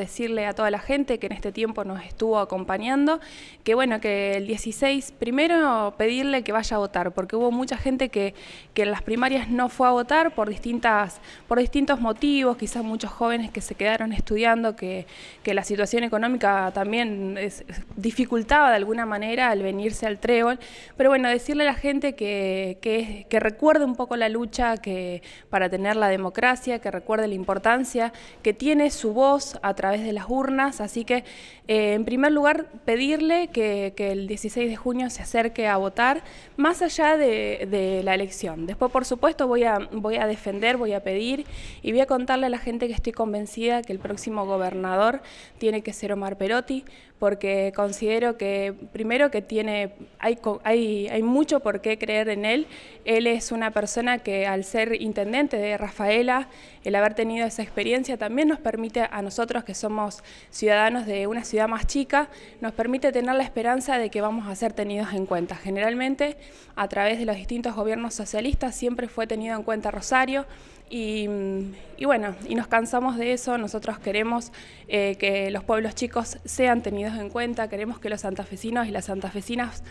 decirle a toda la gente que en este tiempo nos estuvo acompañando, que bueno, que el 16, primero pedirle que vaya a votar, porque hubo mucha gente que, que en las primarias no fue a votar por, distintas, por distintos motivos, quizás muchos jóvenes que se quedaron estudiando, que, que la situación económica también dificultaba de alguna manera al venirse al trébol, pero bueno, decirle a la gente que, que, que recuerde un poco la lucha que, para tener la democracia, que recuerde la importancia que tiene su voz a través de las urnas, así que eh, en primer lugar pedirle que, el 16 de junio se acerque a votar, más allá de, la elección. Después, por supuesto, voy a, voy a defender, voy a pedir y voy a contarle a la gente que estoy convencida que el próximo gobernador tiene que ser Omar Perotti, porque considero que primero que tiene, hay, hay, hay, mucho por qué creer en él. Él es una persona que al ser intendente de Rafaela, el haber tenido esa experiencia también nos permite a nosotros que somos ciudadanos de una ciudad más chica, nos permite tener la esperanza de que vamos a ser tenidos en cuenta. Generalmente a través de los distintos gobiernos socialistas siempre fue tenido en cuenta Rosario y, bueno, y nos cansamos de eso, nosotros queremos eh, que los pueblos chicos sean tenidos en cuenta, queremos que los santafesinos y las santafesinas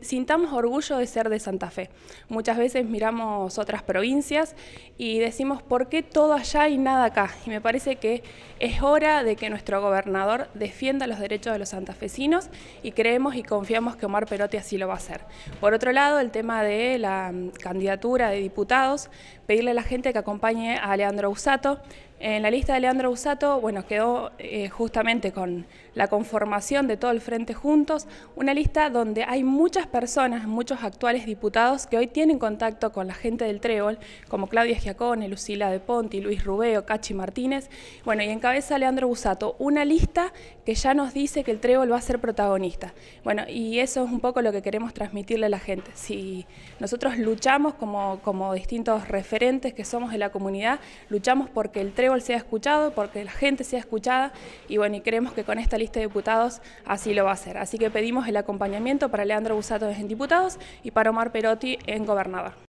sintamos orgullo de ser de Santa Fe. Muchas veces miramos otras provincias y decimos, ¿por qué todo allá y nada acá? Y me parece que es hora de que nuestro gobernador defienda los derechos de los santafesinos y creemos y confiamos que Omar Perotti así lo va a hacer. Por otro lado, el tema de la mm, candidatura de diputados, pedirle a la gente que acompañe a Alejandro Usato, en la lista de Leandro Busato, bueno, quedó eh, justamente con la conformación de todo el Frente Juntos, una lista donde hay muchas personas, muchos actuales diputados que hoy tienen contacto con la gente del Trébol, como Claudia Giacone, Lucila de Ponti, Luis Rubeo, Cachi Martínez, bueno, y encabeza Leandro Busato, una lista que ya nos dice que el Trébol va a ser protagonista. Bueno, y eso es un poco lo que queremos transmitirle a la gente. Si nosotros luchamos como, como distintos referentes que somos de la comunidad, luchamos porque el Trébol se sea escuchado, porque la gente sea escuchada y bueno, y creemos que con esta lista de diputados así lo va a hacer. Así que pedimos el acompañamiento para Leandro Busato en Diputados y para Omar Perotti en Gobernador.